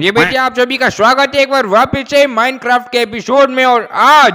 ये बेटे आप सभी का स्वागत है एक बार वापस से माइनक्राफ्ट के एपिसोड में और आज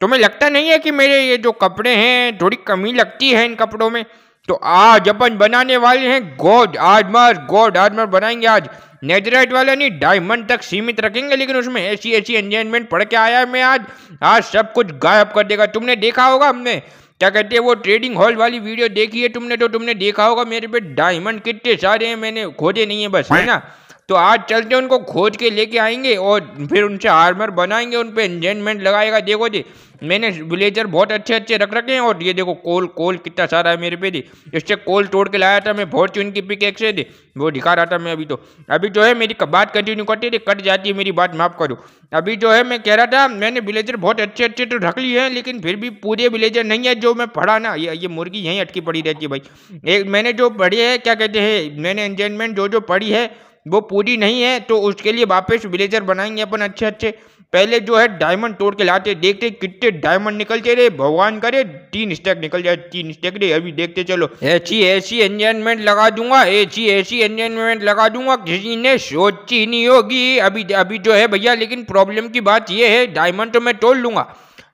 तुम्हें लगता नहीं है कि मेरे ये जो कपड़े हैं थोड़ी कमी लगती है इन कपड़ों में तो आज अपन बनाने वाले हैं गोड आजमर गोड आजमर बनाएंगे आज नेजराइट वाला नहीं डायमंड तक सीमित रखेंगे लेकिन उसमें ऐसी ऐसी एंजॉयमेंट पढ़ के आया मैं आज आज सब कुछ गायब कर देगा तुमने देखा होगा हमने क्या कहते हैं वो ट्रेडिंग हॉल वाली वीडियो देखी है तुमने तो तुमने देखा होगा मेरे पे डायमंड कितने सारे हैं मैंने खोजे नहीं है बस है ना तो आज चलते उनको खोज के लेके आएंगे और फिर उनसे आर्मर बनाएंगे उन पर इंजेंटमेंट लगाएगा देखो जी मैंने ब्लेजर बहुत अच्छे अच्छे रख रखे हैं और ये देखो कोल कोल कितना सारा है मेरे पे दी इससे कोल तोड़ के लाया था मैं फॉर्च्यून की पिक एक से दी वो दिखा रहा था मैं अभी तो अभी जो है मेरी बात कंटिन्यू करती थी कट जाती है मेरी बात माफ़ करो अभी जो है मैं कह रहा था मैंने ब्लेजर बहुत अच्छे अच्छे तो रख लिए हैं लेकिन फिर भी पूरे ब्लेजर नहीं है जो मैं पढ़ा ना ये ये मुर्गी यहीं अटकी पड़ी रहती है भाई एक मैंने जो पढ़ी है क्या कहते हैं मैंने इंजेंटमेंट जो जो पढ़ी है वो पूरी नहीं है तो उसके लिए वापस विलेजर बनाएंगे अपन अच्छे अच्छे पहले जो है डायमंड तोड़ के लाते देखते कितने डायमंड निकलते रहे भगवान करे तीन स्टैक निकल जाए तीन स्टैक रे अभी देखते चलो ऐसी ऐसी एंजॉयमेंट लगा दूंगा ऐसी ऐसी एंजॉयमेंट लगा दूंगा किसी ने सोची नहीं होगी अभी अभी जो है भैया लेकिन प्रॉब्लम की बात ये है डायमंड तो मैं तोड़ लूंगा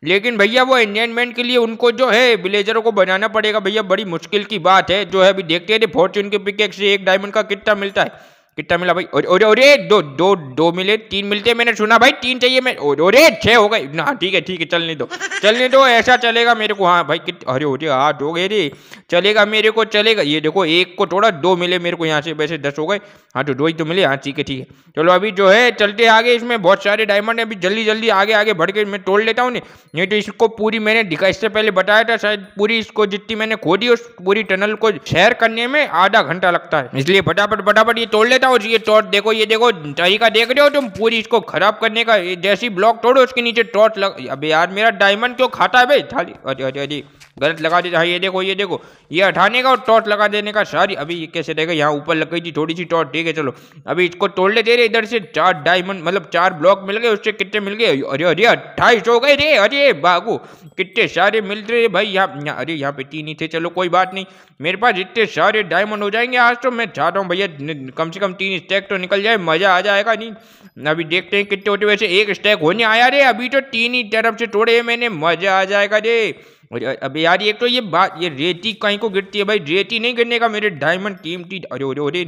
लेकिन भैया वो एंजॉयमेंट के लिए उनको जो है विलेजरों को बनाना पड़ेगा भैया बड़ी मुश्किल की बात है जो है अभी देखते हैं फॉर्चून के पिकेक से एक डायमंड का कितना मिलता है कितना मिला भाई और अरे दो दो दो मिले तीन मिलते मैंने सुना भाई तीन चाहिए मैं अरे छः हो गए ना ठीक है ठीक है चलने दो चलने दो ऐसा चलेगा मेरे को हाँ भाई कित अरे अरे आठ हो गए रे चलेगा मेरे को चलेगा ये देखो एक को थोड़ा दो मिले मेरे को यहाँ से वैसे दस हो गए हाँ तो दो ही तो मिले हाँ ठीक है ठीक है चलो अभी जो है चलते आगे इसमें बहुत सारे डायमंड है अभी जल्दी जल्दी आगे आगे बढ़ के मैं तोड़ लेता हूँ नहीं तो इसको पूरी मैंने दिखा इससे पहले बताया था शायद पूरी इसको जितनी मैंने खोदी उस पूरी टनल को शेयर करने में आधा घंटा लगता है इसलिए फटाफट फटाफट ये तोड़ लेता और ये टॉर्च देखो ये देखो तरीका देख रहे हो तुम पूरी इसको खराब करने का जैसी ब्लॉक तोड़ो उसके नीचे टॉर्च लग अबे यार मेरा डायमंड क्यों खाता है भाई थाली अरे अरे अरे गलत लगा देता हाँ ये देखो ये देखो ये हटाने का और टॉर्च लगा देने का सारी अभी ये कैसे रहेगा यहाँ ऊपर लग गई थी थोड़ी सी टॉट ठीक है चलो अभी इसको तोड़ ले दे रहे इधर से चार डायमंड मतलब चार ब्लॉक मिल गए उससे कितने मिल गए अरे अरे अट्ठाईस हो गए रे अरे बागू कितने सारे मिल रहे भाई यहाँ अरे यहाँ पे तीन ही थे चलो कोई बात नहीं मेरे पास इतने सारे डायमंड हो जाएंगे आज तो मैं चाहता हूँ भैया कम से कम तीन स्टैक तो निकल जाए मजा आ जाएगा नहीं अभी देखते हैं कितने होते वैसे एक स्टैक होने आया रे अभी तो तीन ही तरफ से तोड़े मैंने मजा आ जाएगा रे और अब यार एक तो ये बात ये रेती कहीं को गिरती है भाई रेती नहीं गिरने का मेरे डायमंड कीमती अरे अरे अरे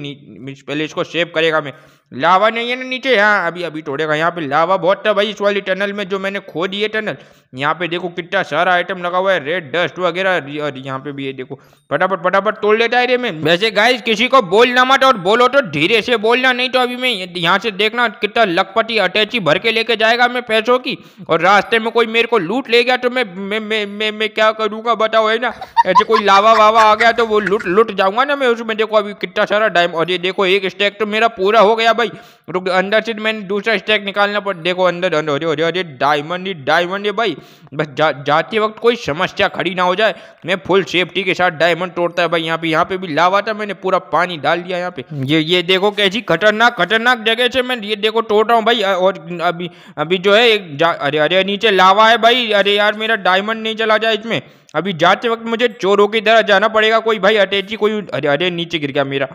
पहले इसको सेव करेगा मैं लावा नहीं है ना नीचे यहाँ अभी अभी तोड़ेगा यहाँ पे लावा बहुत था भाई इस वाली टनल में जो मैंने खो दिए टनल यहाँ पे देखो कितना सारा आइटम लगा हुआ है रेड डस्ट वगैरह और यहाँ पे भी ये देखो फटाफट फटाफट तोड़ लेता है में वैसे गाइस किसी को बोलना मत और बोलो तो धीरे से बोलना नहीं तो अभी मैं यहाँ से देखना कितना लखपटी अटैची भर के लेके जाएगा मैं पैसों की और रास्ते में कोई मेरे को लूट ले गया तो मैं मैं मैं मैं, मैं क्या करूँगा बताओ है ना ऐसे कोई लावा वावा आ गया तो वो लुट लुट जाऊंगा ना मैं उसमें देखो अभी कितना सारा डाइम और ये देखो एक स्टेक तो मेरा पूरा हो गया भाई रुक अंदर से मैंने दूसरा स्टैक निकालना पड़ देखो अंदर अंदर अरे अरे अरे डायमंड डायमंड है भाई बस जा, जाते वक्त कोई समस्या खड़ी ना हो जाए मैं फुल सेफ्टी के साथ डायमंड तोड़ता है भाई यहाँ पे यहाँ पे भी लावा था मैंने पूरा पानी डाल दिया यहाँ पे ये ये देखो कैसी खतरनाक खतरनाक जगह से मैं ये देखो तोड़ रहा हूँ भाई और अभी अभी जो है अरे अरे नीचे लावा है भाई अरे यार मेरा डायमंड नहीं चला जाए इसमें अभी जाते वक्त मुझे चोरों की तरह जाना पड़ेगा कोई भाई अटैची कोई अरे अरे नीचे गिर गया मेरा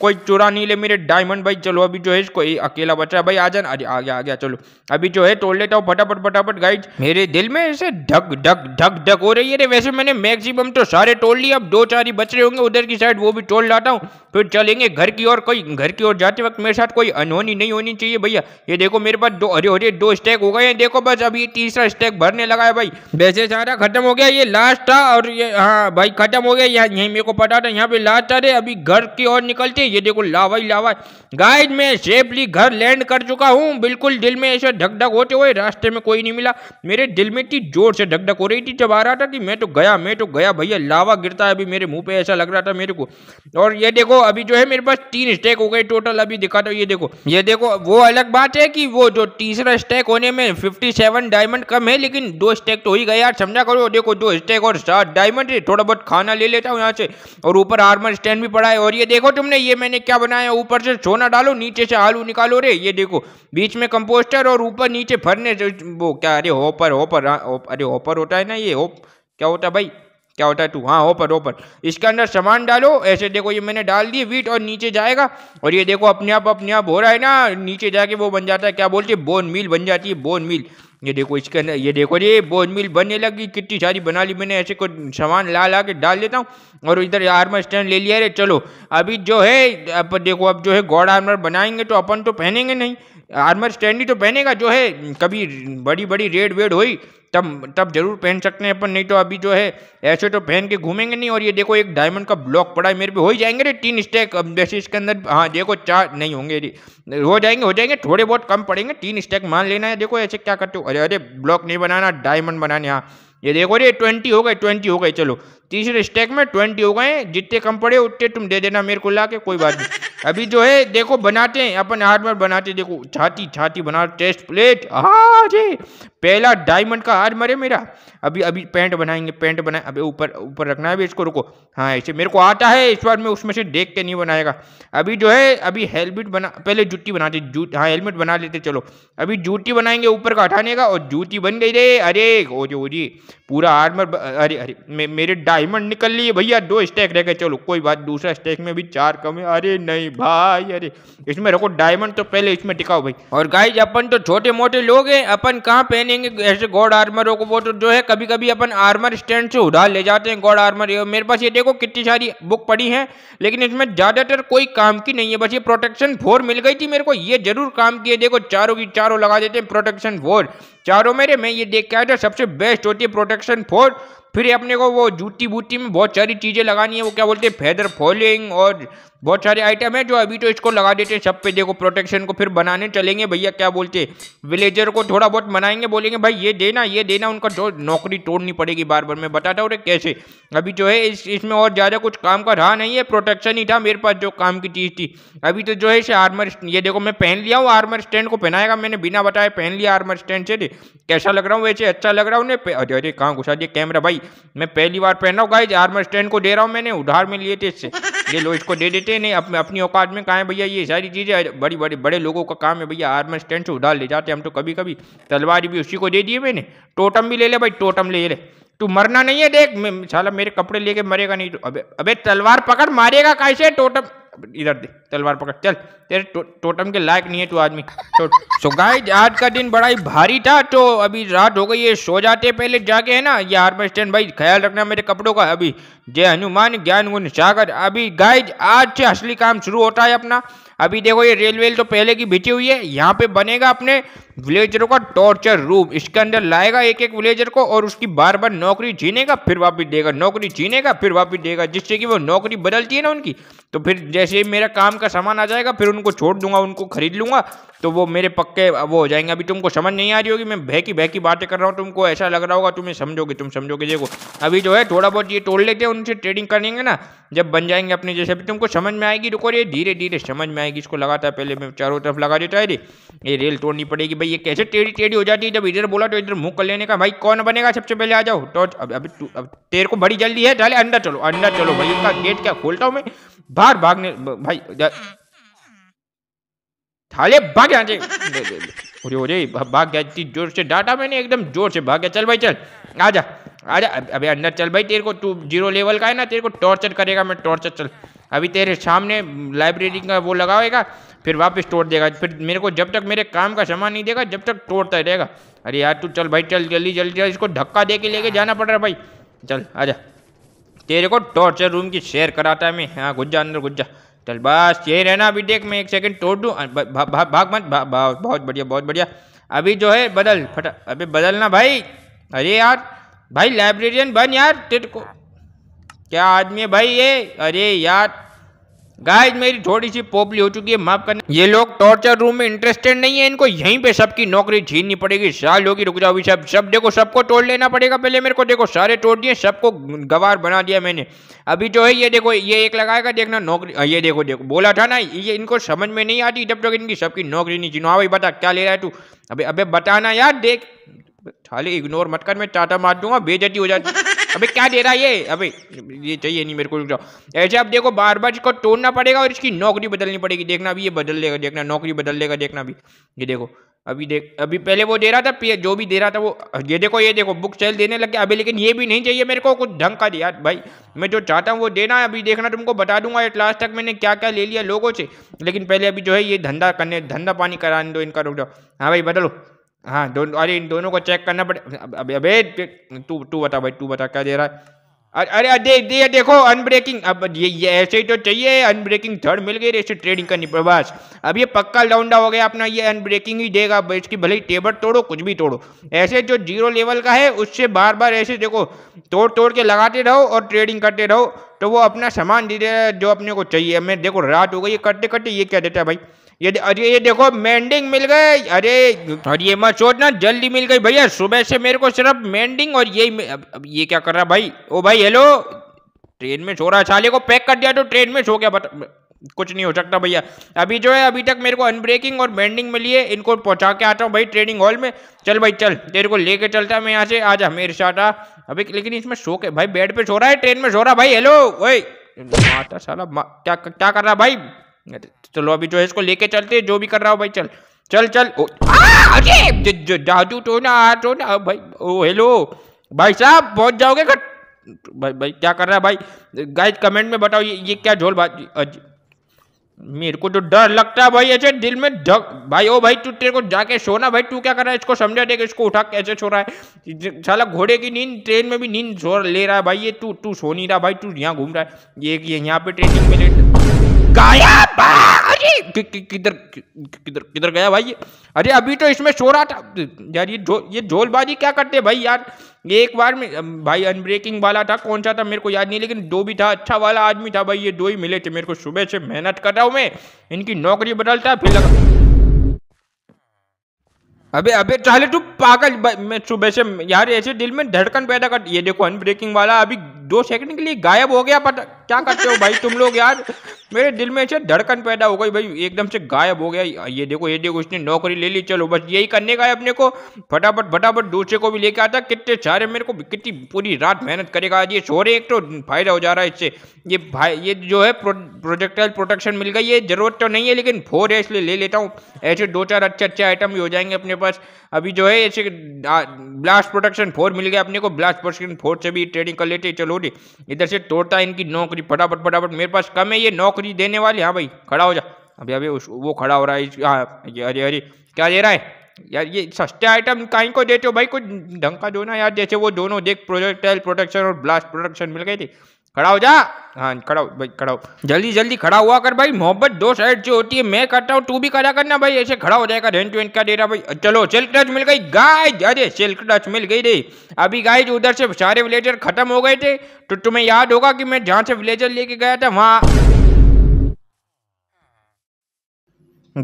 कोई चोरा नहीं ले मेरे डायमंड भाई चलो अभी जो है कोई अकेला बचा भाई आ जाना अरे आ गया आ गया चलो अभी जो है तोड़ लेता हूँ फटाफट फटाफट गाइड मेरे दिल में ऐसे ढक ढक ढक ढक हो रही है वैसे मैंने मैक्सिमम तो सारे तोड़ लिए अब दो चार ही बच रहे होंगे उधर की साइड वो भी तोड़ लाता हूँ फिर चलेंगे घर की ओर कोई घर की ओर जाते वक्त मेरे साथ कोई अनहोनी नहीं होनी चाहिए भैया ये देखो मेरे पास दो अरे अरे दो स्टैक हो गए हैं देखो बस अभी तीसरा स्टैक भरने लगा है भाई वैसे सारा खत्म हो गया ये लास्ट था और ये हाँ भाई खत्म हो गया यहाँ यहीं मेरे को पता था यहाँ पे लास्ट रहे अभी घर की ओर निकलते ये देखो लावा ही लावा गाइड मैं सेफली घर लैंड कर चुका हूँ बिल्कुल दिल में ऐसे धक धक होते हुए रास्ते में कोई नहीं मिला मेरे दिल में इतनी जोर से धक धक हो रही थी जब आ रहा था कि मैं तो गया मैं तो गया भैया लावा गिरता है अभी मेरे मुँह पे ऐसा लग रहा था मेरे को और ये देखो अभी जो है मेरे पास तीन स्टैक हो गए टोटल अभी दिखा दो ये देखो ये देखो वो अलग बात है कि वो जो तीसरा स्टैक होने में फिफ्टी सेवन डायमंड कम है लेकिन दो स्टैक तो ही गए यार समझा करो देखो दो स्टैक और सात डायमंड थोड़ा बहुत खाना ले लेता हूँ यहाँ से और ऊपर आर्मर स्टैंड भी पड़ा है और ये देखो तुमने ये मैंने क्या बनाया ऊपर से सोना डालो नीचे से आलू निकालो रे ये देखो बीच में कंपोस्टर और ऊपर नीचे फरने वो क्या अरे होपर होपर अरे होपर होता है ना ये होप क्या होता है भाई क्या होता है तू हाँ ओपर ओपर इसके अंदर सामान डालो ऐसे देखो ये मैंने डाल दिए वीट और नीचे जाएगा और ये देखो अपने आप अपने आप हो रहा है ना नीचे जाके वो बन जाता है क्या बोलते हैं बोन मील बन जाती है बोन मील ये देखो इसके अंदर ये देखो जी बोन मिल बनने लगी कितनी सारी बना ली मैंने ऐसे को सामान ला ला के डाल देता हूँ और इधर आर्मर स्टैंड ले लिया रे चलो अभी जो है अब देखो अब जो है गॉड आर्मर बनाएंगे तो अपन तो पहनेंगे नहीं आर्मर स्टैंड ही तो पहनेगा जो है कभी बड़ी बड़ी रेड वेड हुई तब तब जरूर पहन सकते हैं अपन नहीं तो अभी जो है ऐसे तो पहन के घूमेंगे नहीं और ये देखो एक डायमंड का ब्लॉक पड़ा है मेरे पे हो ही जाएंगे रे तीन स्टैक अब जैसे इसके अंदर हाँ देखो चार नहीं होंगे हो जाएंगे हो जाएंगे थोड़े बहुत कम पड़ेंगे तीन स्टैक मान लेना है देखो ऐसे क्या करते हो अरे अरे ब्लॉक नहीं बनाना डायमंड बनाना यहाँ ये देखो अरे ट्वेंटी हो गए ट्वेंटी हो गए चलो तीसरे स्टेक में ट्वेंटी हो गए जितने कम पड़े उतने तुम दे देना मेरे को ला के कोई बात नहीं अभी जो है देखो बनाते हैं अपन हार्डवेयर बनाते देखो छाती छाती बना टेस्ट प्लेट हाँ जी पहला डायमंड का हार मरे मेरा अभी अभी पैंट बनाएंगे पैंट बनाए अभी ऊपर ऊपर रखना है अभी इसको रुको हाँ ऐसे मेरे को आता है इस बार मैं उसमें से देख के नहीं बनाएगा अभी जो है अभी हेलमेट बना पहले जूती बनाते जूत हाँ हेलमेट बना लेते चलो अभी जूती बनाएंगे ऊपर का हटाने का और जूती बन गई रे अरे ओ जी ओ जी पूरा आर्मर अरे अरे मेरे डायमंड निकल लिए भैया दो स्टैक रह गए चलो कोई बात दूसरा स्टैक में भी चार कम है अरे नहीं भाई अरे इसमें रखो डायमंड तो पहले इसमें टिकाओ भाई और गाइज अपन तो छोटे मोटे लोग हैं अपन कहाँ पहनेंगे ऐसे गोड आर्मरों को वो तो जो है कभी कभी अपन आर्मर स्टैंड से उधार ले जाते हैं गोड आर्मर मेरे पास ये देखो कितनी सारी बुक पड़ी है लेकिन इसमें ज्यादातर कोई काम की नहीं है बस ये प्रोटेक्शन फोर मिल गई थी मेरे को ये जरूर काम की है देखो चारों की चारों लगा देते हैं प्रोटेक्शन फोर चारों मेरे मैं ये देख के आया था सबसे बेस्ट होती है प्रोटेक्शन फोर फिर अपने को वो जूती बूटी में बहुत सारी चीज़ें लगानी है वो क्या बोलते हैं फेदर फॉलिंग और बहुत सारे आइटम है जो अभी तो इसको लगा देते हैं सब पे देखो प्रोटेक्शन को फिर बनाने चलेंगे भैया क्या बोलते विलेजर को थोड़ा बहुत मनाएंगे बोलेंगे भाई ये देना ये देना उनका जो नौकरी तोड़नी पड़ेगी बार बार मैं बताता हूँ कैसे अभी जो है इस इसमें और ज़्यादा कुछ काम का रहा नहीं है प्रोटेक्शन ही था मेरे पास जो काम की चीज़ थी अभी तो जो है इसे आर्मर ये देखो मैं पहन लिया हूँ आर्मर स्टैंड को पहनाएगा मैंने बिना बताए पहन लिया आर्मर स्टैंड से कैसा लग रहा हूँ वैसे अच्छा लग रहा हूँ ने अरे अरे कहाँ घुसा दिया कैमरा भाई मैं पहली बार पहन रहा हूँ गाइज आर्मर स्टैंड को दे रहा हूँ मैंने उधार में लिए थे इससे ये लो इसको दे देते बेटे नहीं अपने अपनी औकात में कहा है भैया ये सारी चीज़ें बड़ी बड़ी बड़े लोगों का काम है भैया आर्मर स्टैंड से उधार ले जाते हम तो कभी कभी तलवार भी उसी को दे दिए मैंने टोटम भी ले ले भाई टोटम ले ले तू मरना नहीं है देख साला मेरे कपड़े लेके मरेगा नहीं तो अबे अबे तलवार पकड़ मारेगा कैसे टोटम इधर दे तलवार पकड़ चल तेरे टो, टोटम के लायक नहीं है तू आदमी तो, सो गाइस आज का दिन बड़ा ही भारी था तो अभी रात हो गई है सो जाते पहले जाके है ना ये स्टैंड भाई ख्याल रखना मेरे कपड़ों का अभी जय हनुमान ज्ञान गुण सागर अभी गाइज आज से असली काम शुरू होता है अपना अभी देखो ये रेलवे तो पहले की बिछी हुई है यहाँ पे बनेगा अपने विलेजरों का टॉर्चर रूम इसके अंदर लाएगा एक एक विलेजर को और उसकी बार बार नौकरी छीनेगा फिर वापिस देगा नौकरी का फिर वापिस देगा जिससे कि वो नौकरी बदलती है ना उनकी तो फिर जैसे ही मेरा काम का सामान आ जाएगा फिर उनको छोड़ दूंगा उनको खरीद लूंगा तो वो मेरे पक्के वो हो जाएंगे अभी तुमको समझ नहीं आ रही होगी मैं बहकी बहकी बातें कर रहा हूँ तुमको ऐसा लग रहा होगा तुम्हें समझोगे तुम समझोगे देखो अभी जो है थोड़ा बहुत ये तोड़ लेते हैं उनसे ट्रेडिंग करेंगे ना जब बन जाएंगे अपने जैसे अभी तुमको समझ में आएगी रुको ये धीरे धीरे समझ में आएगी इसको लगाता है पहले मैं चारों तरफ लगा देता है ये रेल तोड़नी पड़ेगी भाई ये कैसे टेढ़ी टेढ़ी हो जाती है जब इधर बोला तो इधर मुँह कर लेने का भाई कौन बनेगा सबसे पहले आ जाओ टॉर्च अब अभी अब तेरे को बड़ी जल्दी है डाले अंदर चलो अंदर चलो भाई उसका गेट क्या खोलता हूँ मैं बाहर भागने भाई थाले भाग यहाँ से अरे भाग गया इतनी जोर से डाटा मैंने एकदम जोर से भाग गया चल भाई चल आजा आजा अबे अंदर चल भाई तेरे को तू जीरो लेवल का है ना तेरे को टॉर्चर करेगा मैं टॉर्चर चल अभी तेरे सामने लाइब्रेरी का वो लगाएगा फिर वापस तोड़ देगा फिर मेरे को जब तक मेरे काम का सामान नहीं देगा जब तक तोड़ता रहेगा अरे यार तू चल भाई चल जल्दी जल्दी चल इसको धक्का दे के लेके जाना पड़ रहा भाई चल आजा तेरे को टॉर्चर रूम की शेयर कराता है मैं हाँ गुज्जा अंदर गुज्जा चल बस यही रहना अभी देख मैं एक सेकंड तोड़ दूँ भाग मत बहुत बढ़िया बहुत बढ़िया अभी जो है बदल फटा अभी बदलना भाई अरे यार भाई लाइब्रेरियन बन यार तेरे को क्या आदमी है भाई ये अरे यार गाय मेरी थोड़ी सी पोपली हो चुकी है माफ करना ये लोग टॉर्चर रूम में इंटरेस्टेड नहीं है इनको यहीं पे सबकी नौकरी छीननी पड़ेगी साल होगी रुक जाओ अभी सब सब देखो सबको तोड़ लेना पड़ेगा पहले मेरे को देखो सारे तोड़ दिए सबको गवार बना दिया मैंने अभी जो है ये देखो ये एक लगाएगा देखना नौकरी ये देखो देखो बोला था ना ये इनको समझ में नहीं आती जब तक इनकी सबकी नौकरी नहीं छीनो हाँ भाई बता क्या ले रहा है तू अभी अभी बताना यार देख खाली इग्नोर मत कर मैं टाटा मार दूंगा बेजती हो जाती अबे क्या दे रहा है ये अबे ये चाहिए नहीं मेरे को रुक जाओ ऐसे अब देखो बार बार इसको तोड़ना पड़ेगा और इसकी नौकरी बदलनी पड़ेगी देखना अभी ये बदल लेगा देखना नौकरी बदल लेगा देखना अभी ये देखो अभी देख अभी पहले वो दे रहा था जो भी दे रहा था वो ये देखो ये देखो बुक सेल देने लग गया अभी लेकिन ये भी नहीं चाहिए मेरे को कुछ ढंग का दिया भाई मैं जो चाहता हूँ वो देना है अभी देखना तुमको बता दूंगा एट लास्ट तक मैंने क्या क्या ले लिया लोगों से लेकिन पहले अभी जो है ये धंधा करने धंधा पानी कराने दो इनका रुक जाओ हाँ भाई बदलो हाँ दोनों अरे इन दोनों को चेक करना पड़े अबे अबे तू तू बता भाई तू बता क्या दे रहा है अरे अरे दे देखो अनब्रेकिंग अब ये ये ऐसे ही तो चाहिए अनब्रेकिंग थर्ड मिल गई ऐसे ट्रेडिंग करनी पर बस अब ये पक्का लाउंडा हो गया अपना ये अनब्रेकिंग ही देगा इसकी भले ही टेबल तोड़ो कुछ भी तोड़ो ऐसे जो जीरो लेवल का है उससे बार बार ऐसे देखो तोड़ तोड़ के लगाते रहो और ट्रेडिंग करते रहो तो वो अपना सामान दे दे जो अपने को चाहिए मैं देखो रात हो गई ये करते करते ये क्या देता है भाई ये अरे ये देखो मेंडिंग मिल गए अरे और ये मत ना जल्दी मिल गई भैया सुबह से मेरे को सिर्फ मेंडिंग और ये अब ये क्या कर रहा भाई ओ भाई हेलो ट्रेन में छोड़ा छाले को पैक कर दिया तो ट्रेन में छो गया बट कुछ नहीं हो सकता भैया अभी जो है अभी तक मेरे को अनब्रेकिंग और बैंडिंग मिली है इनको पहुंचा के आता हूँ भाई ट्रेनिंग हॉल में चल भाई चल तेरे को लेके चलता मैं यहाँ से आ जा मेरे साथ आ अभी लेकिन इसमें शो के भाई बेड पे सो रहा है ट्रेन में सो रहा भाई हेलो वही माता साला मा, क्या क्या कर रहा भाई चलो अभी जो है इसको लेके चलते जो भी कर रहा हो भाई चल चल चल ओ, आ, अरे जादू टोना तो टोना तो भाई ओ हेलो भाई साहब पहुंच जाओगे घट भाई भाई क्या कर रहा है भाई गाइस कमेंट में बताओ ये ये क्या झोल बात मेरे को तो डर लगता है भाई ऐसे दिल में धक भाई ओ भाई तू तेरे को जाके सोना भाई तू क्या कर रहा है इसको समझा देगा इसको उठा कैसे सो रहा है साला घोड़े की नींद ट्रेन में भी नींद सो ले रहा है भाई ये तू तू सो नहीं रहा भाई तू यहाँ घूम रहा है ये यहाँ पे ट्रेनिंग में गायब अरे किधर किधर किधर गया भाई अरे अभी तो इसमें सो रहा था यार ये जो, ये झोलबाजी क्या करते भाई यार ये एक बार में भाई अनब्रेकिंग वाला था कौन सा था मेरे को याद नहीं लेकिन दो भी था अच्छा वाला आदमी था भाई ये दो ही मिले थे मेरे को सुबह से मेहनत कर रहा हूँ मैं इनकी नौकरी बदलता फिर लगा अबे अबे चाले तू पागल मैं सुबह से यार ऐसे दिल में धड़कन पैदा कर ये देखो अनब्रेकिंग वाला अभी दो सेकंड के लिए गायब हो गया बट क्या करते हो भाई तुम लोग यार मेरे दिल में से धड़कन पैदा हो गई भाई एकदम से गायब हो गया ये देखो ये देखो इसने नौकरी ले ली चलो बस यही करने का है अपने को फटाफट फटाफट दूसरे को भी लेके आता कितने सारे मेरे को कितनी पूरी रात मेहनत करेगा ये सोरे एक तो फायदा हो जा रहा है इससे ये भाई ये जो है प्रो, प्रोजेक्टाइल प्रोटेक्शन मिल गई है जरूरत तो नहीं है लेकिन फोर है इसलिए ले लेता हूँ ऐसे दो चार अच्छे अच्छे आइटम भी हो जाएंगे अपने पास अभी जो है ऐसे ब्लास्ट प्रोटेक्शन फोर मिल गया अपने को ब्लास्ट प्रोटेक्शन फोर से भी ट्रेडिंग कर लेते चलो टोरी इधर से तोड़ता है इनकी नौकरी फटाफट फटाफट मेरे पास कम है ये नौकरी देने वाली हाँ भाई खड़ा हो जा अभी अभी वो खड़ा हो रहा है हाँ अरे अरे क्या दे रहा है यार ये सस्ते आइटम कहीं को देते हो भाई कुछ ढंग का दो ना यार जैसे वो दोनों देख प्रोजेक्टाइल प्रोटेक्शन और ब्लास्ट प्रोटेक्शन मिल गई थी खड़ा हो जा हाँ खड़ा भाई खड़ा हो जल्दी जल्दी खड़ा हुआ कर भाई मोहब्बत दो साइड से होती है मैं करता हूँ तू भी करा करना भाई ऐसे खड़ा हो जाएगा रेंट वेंट का दे रहा भाई चलो सिल्क टच मिल गई गाइज अरे सिल्क टच मिल गई रे अभी गाइज उधर से सारे विलेजर खत्म हो गए थे तो तुम्हें याद होगा कि मैं जहाँ से विलेजर लेके गया था वहाँ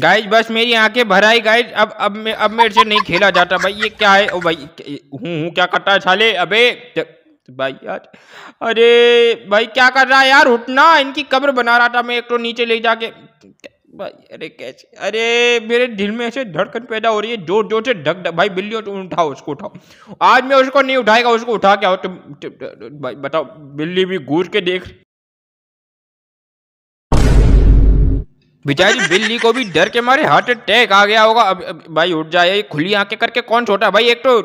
गाइज बस मेरी आंखें भराई गाइज अब अब अब मेरे से नहीं खेला जाता भाई ये क्या है ओ भाई हूँ हूँ क्या करता है छाले अबे तो भाई यार अरे भाई क्या कर रहा है यार उठना इनकी कब्र बना रहा था मैं एक तो नीचे ले जाके भाई अरे कैसे अरे मेरे दिल में ऐसे धड़कन पैदा हो रही है जोर जोर से ढक भाई बिल्ली तुम उठाओ उसको उठाओ आज मैं उसको नहीं उठाएगा उसको उठा के आओ तुम भाई बताओ बिल्ली भी घूर के देख बेचारी बिल्ली को भी डर के मारे हार्ट अटैक आ गया होगा अब, अब भाई उठ जाए खुली आंखें करके कौन छोटा भाई एक तो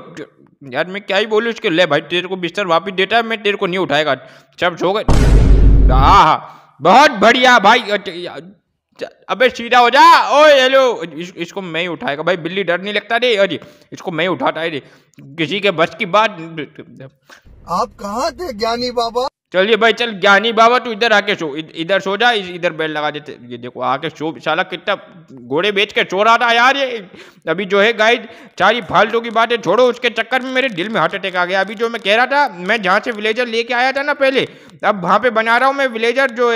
यार मैं क्या ही बोलूँ उसके ले भाई तेरे को बिस्तर वापिस देता है मैं तेरे को नहीं उठाएगा सब सो गए हाँ हाँ बहुत बढ़िया भाई अबे सीधा हो जा ओ हेलो इस, इसको मैं ही उठाएगा भाई बिल्ली डर नहीं लगता रे अरे इसको मैं ही उठाता है रे किसी के बस की बात आप कहाँ थे ज्ञानी बाबा चलिए भाई चल ज्ञानी बाबा तू इधर आके सो इधर सो जा इधर बेल लगा देते ये देखो आके सो साला कितना घोड़े बेच के चोरा था यार ये अभी जो है गाय सारी फालतू की बातें छोड़ो उसके चक्कर में मेरे दिल में हार्ट अटैक आ गया अभी जो मैं कह रहा था मैं जहाँ से विलेजर लेके आया था ना पहले अब वहाँ पे बना रहा हूँ मैं विलेजर जो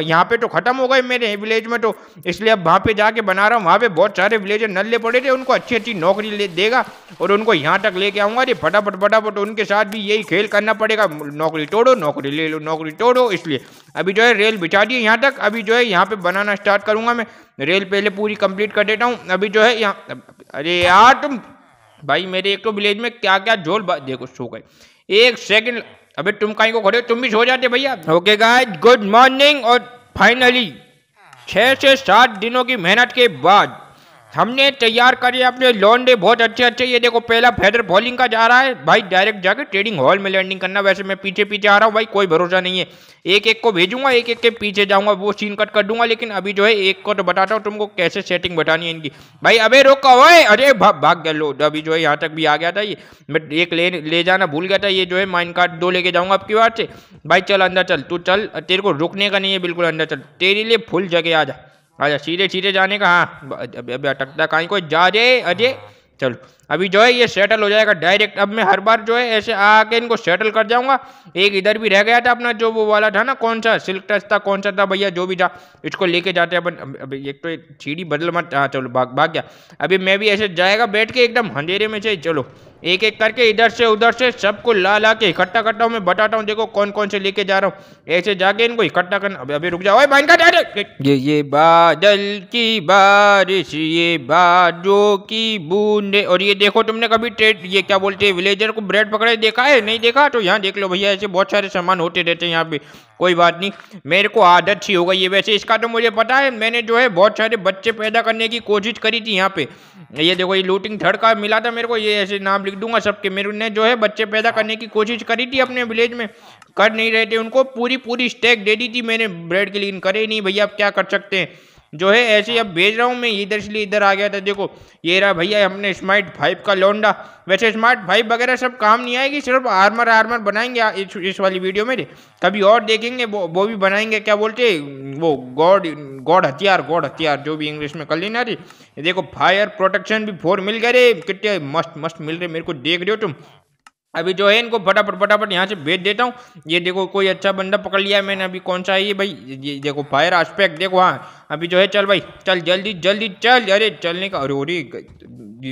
यहाँ पे तो खत्म हो गए मेरे विलेज में तो इसलिए अब वहाँ पे जाके बना रहा हूँ वहाँ पे बहुत सारे विलेजर नल ले पड़े थे उनको अच्छी अच्छी नौकरी ले देगा और उनको यहाँ तक लेके आऊँगा अरे फटाफट फटाफट उनके साथ भी यही खेल करना पड़ेगा नौकरी तोड़ो नौकरी नौकरी ले लो नौकरी तोड़ो इसलिए अभी जो है रेल बिछा दिए यहाँ तक अभी जो है यहाँ पे बनाना स्टार्ट करूँगा मैं रेल पहले पूरी कंप्लीट कर देता हूँ अभी जो है यहाँ अरे यार तुम भाई मेरे एक तो विलेज में क्या क्या झोल देखो सो गए एक सेकेंड अबे तुम कहीं को खड़े तुम भी सो जाते भैया ओके गाइज गुड मॉर्निंग और फाइनली छः से सात दिनों की मेहनत के बाद हमने तैयार करी अपने लोन डे बहुत अच्छे अच्छे ये देखो पहला फेदर बॉलिंग का जा रहा है भाई डायरेक्ट जाके ट्रेडिंग हॉल में लैंडिंग करना वैसे मैं पीछे पीछे आ रहा हूँ भाई कोई भरोसा नहीं है एक एक को भेजूंगा एक एक के पीछे जाऊंगा वो सीन कट कर दूंगा लेकिन अभी जो है एक को तो बताता हूँ तुमको कैसे सेटिंग बतानी है इनकी भाई अभी रोका ओए अरे भाग गया लो अभी जो है यहाँ तक भी आ गया था ये मैं एक ले ले जाना भूल गया था ये जो है माइन कार्ड दो लेके जाऊंगा आपकी बात से भाई चल अंदर चल तू चल तेरे को रुकने का नहीं है बिल्कुल अंदर चल तेरे लिए फुल जगह आ जा अच्छा सीधे सीधे जाने का हाँ अभी अभी अटकता कहीं कोई जा जे अजय चलो अभी जो है ये सेटल हो जाएगा डायरेक्ट अब मैं हर बार जो है ऐसे आके इनको सेटल कर जाऊंगा एक इधर भी रह गया था अपना जो वो वाला था ना कौन सा सिल्क टच था कौन सा था भैया जो भी था इसको लेके जाते हैं अपन अभी एक तो सीढ़ी बदल मत हाँ चलो भाग भाग गया अभी मैं भी ऐसे जाएगा बैठ के एकदम अंधेरे में से चलो एक एक करके इधर से उधर से सबको ला ला के इकट्ठा करता हूँ मैं बताता हूँ देखो कौन कौन से लेके जा रहा हूँ ऐसे जाके इनको इकट्ठा करना अभी अभी रुक जाओ बहन का ये ये बादल की बारिश ये बादों की बूंदे और ये देखो तुमने कभी ट्रेड ये क्या बोलते हैं विलेजर को ब्रेड पकड़े देखा है नहीं देखा तो यहाँ देख लो भैया ऐसे बहुत सारे सामान होते रहते हैं यहाँ पे कोई बात नहीं मेरे को आदत सी हो गई है वैसे इसका तो मुझे पता है मैंने जो है बहुत सारे बच्चे पैदा करने की कोशिश करी थी यहाँ पे ये देखो ये लूटिंग धड़का का मिला था मेरे को ये ऐसे नाम लिख लिख दूंगा सबके मेरे ने जो है बच्चे पैदा करने की कोशिश करी थी अपने विलेज में कर नहीं रहे थे उनको पूरी पूरी स्टेक दे दी थी मैंने ब्रेड के लिए करे नहीं भैया आप क्या कर सकते हैं जो है ऐसे अब भेज रहा हूँ मैं इधर इसलिए इधर आ गया था देखो ये रहा भैया हमने स्मार्ट फाइव का लौंडा वैसे स्मार्ट फाइव वगैरह सब काम नहीं आएगी सिर्फ आर्मर आर्मर बनाएंगे इस, इस वाली वीडियो में कभी और देखेंगे वो वो भी बनाएंगे क्या बोलते वो गॉड गॉड हथियार गॉड हथियार जो भी इंग्लिश में कर लेना रही देखो फायर प्रोटेक्शन भी फोर मिल गए कितने मस्त मस्त मिल रहे मेरे को देख रहे हो तुम अभी जो है इनको फटाफट फटाफट यहाँ से भेज देता हूँ ये देखो कोई अच्छा बंदा पकड़ लिया मैंने अभी कौन सा है ये भाई ये देखो फायर आस्पेक्ट देखो हाँ अभी जो है चल भाई चल जल्दी जल्दी चल अरे चलने का अरे अरे